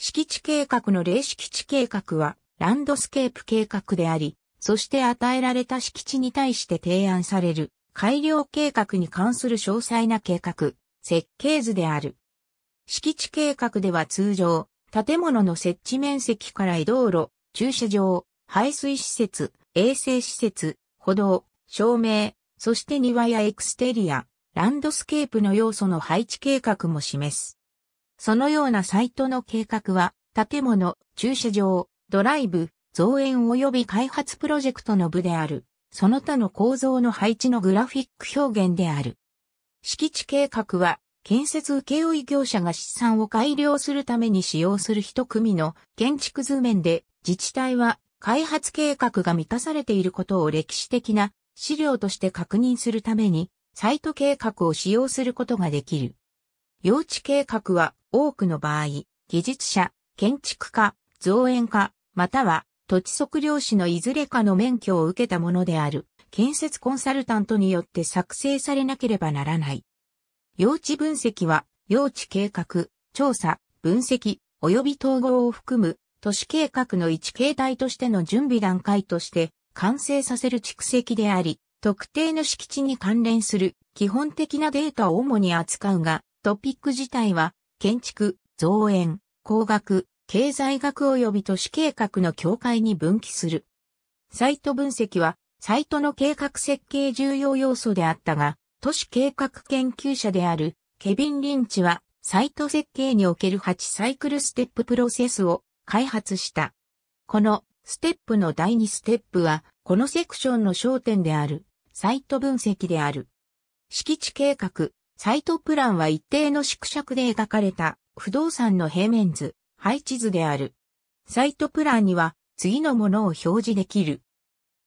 敷地計画の例敷地計画は、ランドスケープ計画であり、そして与えられた敷地に対して提案される、改良計画に関する詳細な計画、設計図である。敷地計画では通常、建物の設置面積から移動路、駐車場、排水施設、衛生施設、歩道、照明、そして庭やエクステリア、ランドスケープの要素の配置計画も示す。そのようなサイトの計画は、建物、駐車場、ドライブ、造園及び開発プロジェクトの部である、その他の構造の配置のグラフィック表現である。敷地計画は、建設請負業者が資産を改良するために使用する一組の建築図面で、自治体は開発計画が満たされていることを歴史的な資料として確認するために、サイト計画を使用することができる。用地計画は、多くの場合、技術者、建築家、造園家、または土地測量士のいずれかの免許を受けたものである、建設コンサルタントによって作成されなければならない。用地分析は、用地計画、調査、分析、及び統合を含む都市計画の一形態としての準備段階として完成させる蓄積であり、特定の敷地に関連する基本的なデータを主に扱うが、トピック自体は建築、造園、工学、経済学及び都市計画の境界に分岐する。サイト分析は、サイトの計画設計重要要素であったが、都市計画研究者であるケビン・リンチは、サイト設計における8サイクルステッププロセスを開発した。このステップの第2ステップは、このセクションの焦点である、サイト分析である。敷地計画、サイトプランは一定の縮尺で描かれた不動産の平面図、配置図である。サイトプランには次のものを表示できる。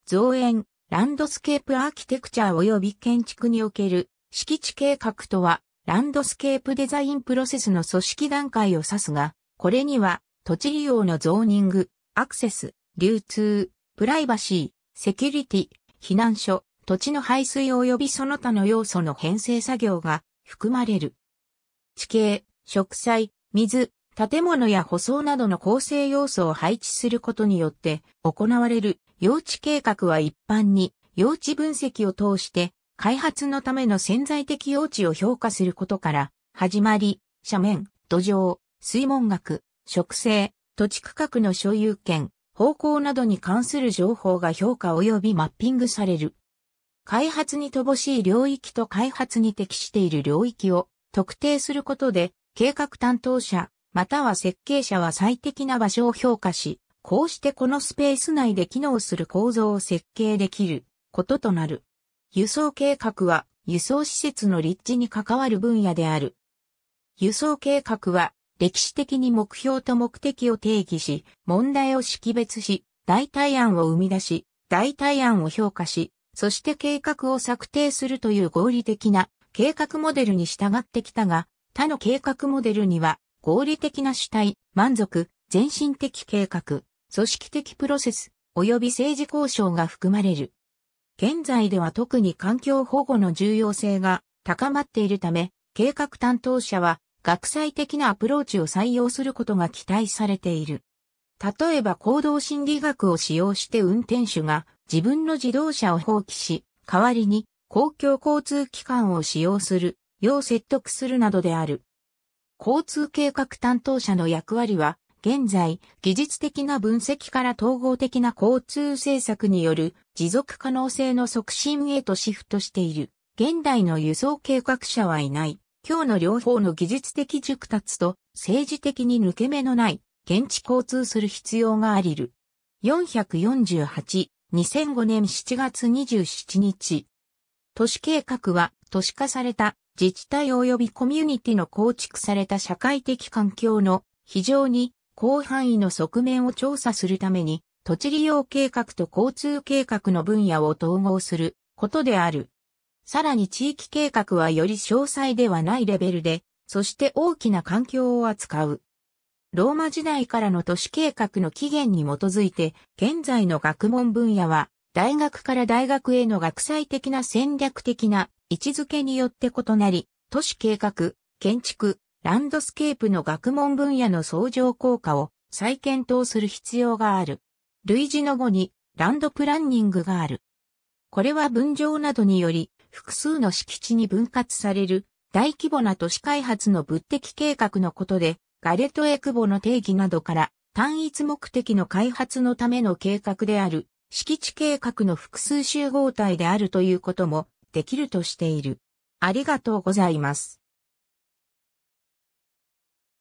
造園、ランドスケープアーキテクチャ及び建築における敷地計画とは、ランドスケープデザインプロセスの組織段階を指すが、これには土地利用のゾーニング、アクセス、流通、プライバシー、セキュリティ、避難所、土地の排水及びその他の要素の編成作業が含まれる。地形、植栽、水、建物や舗装などの構成要素を配置することによって行われる用地計画は一般に用地分析を通して開発のための潜在的用地を評価することから始まり、斜面、土壌、水門学、植生、土地区画の所有権、方向などに関する情報が評価及びマッピングされる。開発に乏しい領域と開発に適している領域を特定することで、計画担当者、または設計者は最適な場所を評価し、こうしてこのスペース内で機能する構造を設計できることとなる。輸送計画は輸送施設の立地に関わる分野である。輸送計画は歴史的に目標と目的を定義し、問題を識別し、代替案を生み出し、代替案を評価し、そして計画を策定するという合理的な計画モデルに従ってきたが、他の計画モデルには合理的な主体、満足、全身的計画、組織的プロセス、及び政治交渉が含まれる。現在では特に環境保護の重要性が高まっているため、計画担当者は学際的なアプローチを採用することが期待されている。例えば行動心理学を使用して運転手が自分の自動車を放棄し、代わりに公共交通機関を使用する、よう説得するなどである。交通計画担当者の役割は、現在、技術的な分析から統合的な交通政策による持続可能性の促進へとシフトしている。現代の輸送計画者はいない。今日の両方の技術的熟達と政治的に抜け目のない現地交通する必要がありる。448、2005年7月27日。都市計画は都市化された自治体及びコミュニティの構築された社会的環境の非常に広範囲の側面を調査するために土地利用計画と交通計画の分野を統合することである。さらに地域計画はより詳細ではないレベルで、そして大きな環境を扱う。ローマ時代からの都市計画の起源に基づいて、現在の学問分野は、大学から大学への学際的な戦略的な位置づけによって異なり、都市計画、建築、ランドスケープの学問分野の相乗効果を再検討する必要がある。類似の後に、ランドプランニングがある。これは分譲などにより、複数の敷地に分割される、大規模な都市開発の物的計画のことで、ガレット・エクボの定義などから、単一目的の開発のための計画である、敷地計画の複数集合体であるということもできるとしている。ありがとうございます。